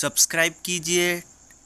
subscribe कीजिए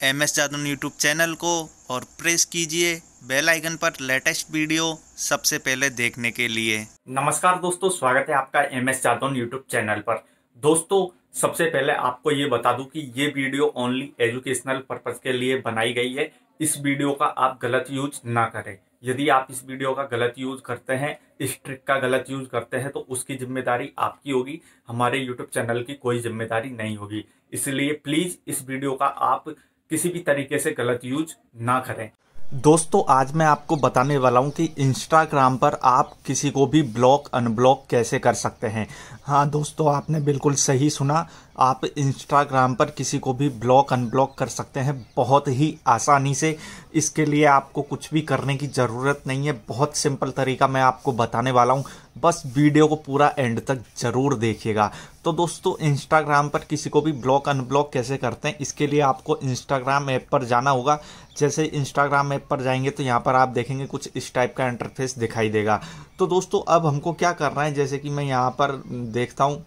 M S Jadhav YouTube channel को और प्रेस कीजिए बेल आइकन पर लेटेस्ट वीडियो सबसे पहले देखने के लिए नमस्कार दोस्तों स्वागत है आपका M S Jadhav YouTube channel पर दोस्तों सबसे पहले आपको ये बता दूं कि ये वीडियो ओनली एजुकेशनल पर्पज के लिए बनाई गई है इस वीडियो का आप गलत यूज ना करें यदि आप इस वीडियो का गलत यूज करते हैं इस ट्रिक का गलत यूज करते हैं तो उसकी जिम्मेदारी आपकी होगी हमारे यूट्यूब चैनल की कोई जिम्मेदारी नहीं होगी इसलिए प्लीज़ इस वीडियो का आप किसी भी तरीके से गलत यूज ना करें दोस्तों आज मैं आपको बताने वाला हूं कि इंस्टाग्राम पर आप किसी को भी ब्लॉक अनब्लॉक कैसे कर सकते हैं हाँ दोस्तों आपने बिल्कुल सही सुना आप इंस्टाग्राम पर किसी को भी ब्लॉक अनब्लॉक कर सकते हैं बहुत ही आसानी से इसके लिए आपको कुछ भी करने की ज़रूरत नहीं है बहुत सिंपल तरीका मैं आपको बताने वाला हूँ बस वीडियो को पूरा एंड तक ज़रूर देखिएगा तो दोस्तों इंस्टाग्राम पर किसी को भी ब्लॉक अनब्लॉक कैसे करते हैं इसके लिए आपको इंस्टाग्राम ऐप पर जाना होगा जैसे इंस्टाग्राम ऐप पर जाएंगे तो यहाँ पर आप देखेंगे कुछ इस टाइप का इंटरफेस दिखाई देगा तो दोस्तों अब हमको क्या करना है जैसे कि मैं यहाँ पर देखता हूँ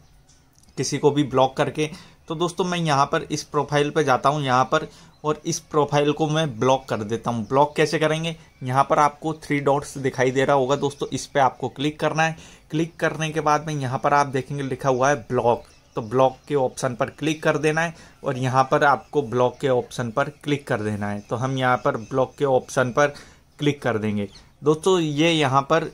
किसी को भी ब्लॉक करके तो दोस्तों मैं यहाँ पर इस प्रोफाइल पर जाता हूँ यहाँ पर और इस प्रोफाइल को मैं ब्लॉक कर देता हूँ ब्लॉक कैसे करेंगे यहाँ पर आपको थ्री डॉट्स दिखाई दे रहा होगा दोस्तों इस पर आपको क्लिक करना है क्लिक करने के बाद में यहाँ पर आप देखेंगे लिखा हुआ है ब्लॉक तो ब्लॉक के ऑप्शन पर क्लिक कर देना है और यहाँ पर आपको ब्लॉक के ऑप्शन पर क्लिक कर देना है तो हम यहाँ पर ब्लॉक के ऑप्शन पर क्लिक कर देंगे दोस्तों ये यहाँ पर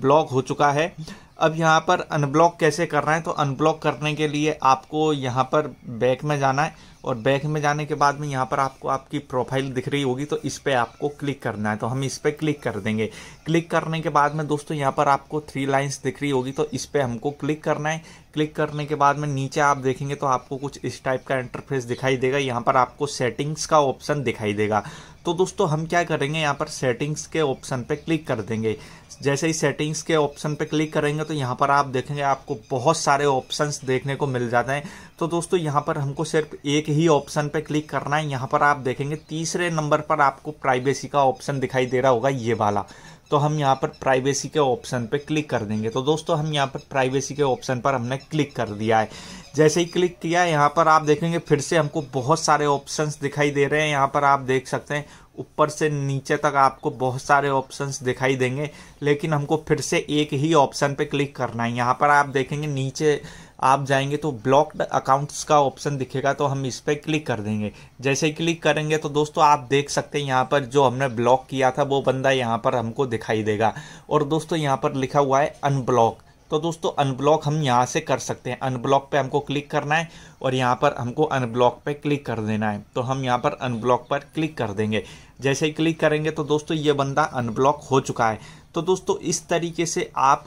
ब्लॉक हो चुका है अब यहाँ पर अनब्लॉक कैसे करना है तो अनब्लॉक करने के लिए आपको यहाँ पर बैक में जाना है और बैक में जाने के बाद में यहाँ पर आपको आपकी प्रोफाइल दिख रही होगी तो इस पर आपको क्लिक करना है तो हम इस पर क्लिक कर देंगे क्लिक करने के बाद में दोस्तों यहाँ पर आपको थ्री लाइंस दिख रही होगी तो इस पर हमको क्लिक करना है क्लिक करने के बाद में नीचे आप देखेंगे तो आपको कुछ इस टाइप का इंटरफेस दिखाई देगा यहाँ पर आपको सेटिंग्स का ऑप्शन दिखाई देगा तो दोस्तों हम क्या करेंगे यहाँ पर सेटिंग्स के ऑप्शन पे क्लिक कर देंगे जैसे ही सेटिंग्स के ऑप्शन पे क्लिक करेंगे तो यहाँ पर आप देखेंगे आपको बहुत सारे ऑप्शंस देखने को मिल जाते हैं तो दोस्तों यहाँ पर हमको सिर्फ एक ही ऑप्शन पे क्लिक करना है यहाँ पर आप देखेंगे तीसरे नंबर पर आपको प्राइवेसी का ऑप्शन दिखाई दे रहा होगा ये वाला तो हम यहाँ पर प्राइवेसी के ऑप्शन पे क्लिक कर देंगे तो दोस्तों हम यहाँ पर प्राइवेसी के ऑप्शन पर हमने क्लिक कर दिया है जैसे ही क्लिक किया यहाँ पर आप देखेंगे फिर से हमको बहुत सारे ऑप्शंस दिखाई दे रहे हैं यहाँ पर आप देख सकते हैं ऊपर से नीचे तक आपको बहुत सारे ऑप्शंस दिखाई देंगे लेकिन हमको फिर से एक ही ऑप्शन पे क्लिक करना है यहाँ पर आप देखेंगे नीचे आप जाएंगे तो ब्लॉक्ड अकाउंट्स का ऑप्शन दिखेगा तो हम इस पर क्लिक कर देंगे जैसे ही क्लिक करेंगे तो दोस्तों आप देख सकते हैं यहाँ पर जो हमने ब्लॉक किया था वो बंदा यहाँ पर हमको दिखाई देगा और दोस्तों यहाँ पर लिखा हुआ है अनब्लॉक तो दोस्तों अनब्लॉक हम यहाँ से कर सकते हैं अनब्लॉक पे हमको क्लिक करना है और यहाँ पर हमको अनब्लॉक पे क्लिक कर देना है तो हम यहाँ पर अनब्लॉक पर क्लिक कर देंगे जैसे ही क्लिक करेंगे तो दोस्तों ये बंदा अनब्लॉक हो चुका है तो दोस्तों इस तरीके से आप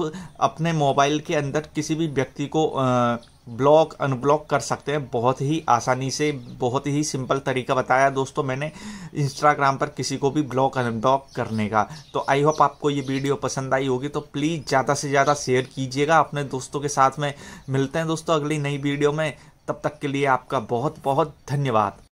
अपने मोबाइल के अंदर किसी भी व्यक्ति को आ, ब्लॉक अनब्लॉक कर सकते हैं बहुत ही आसानी से बहुत ही सिंपल तरीका बताया दोस्तों मैंने इंस्टाग्राम पर किसी को भी ब्लॉक अनब्लॉक करने का तो आई होप आपको ये वीडियो पसंद आई होगी तो प्लीज़ ज़्यादा से ज़्यादा शेयर कीजिएगा अपने दोस्तों के साथ में मिलते हैं दोस्तों अगली नई वीडियो में तब तक के लिए आपका बहुत बहुत धन्यवाद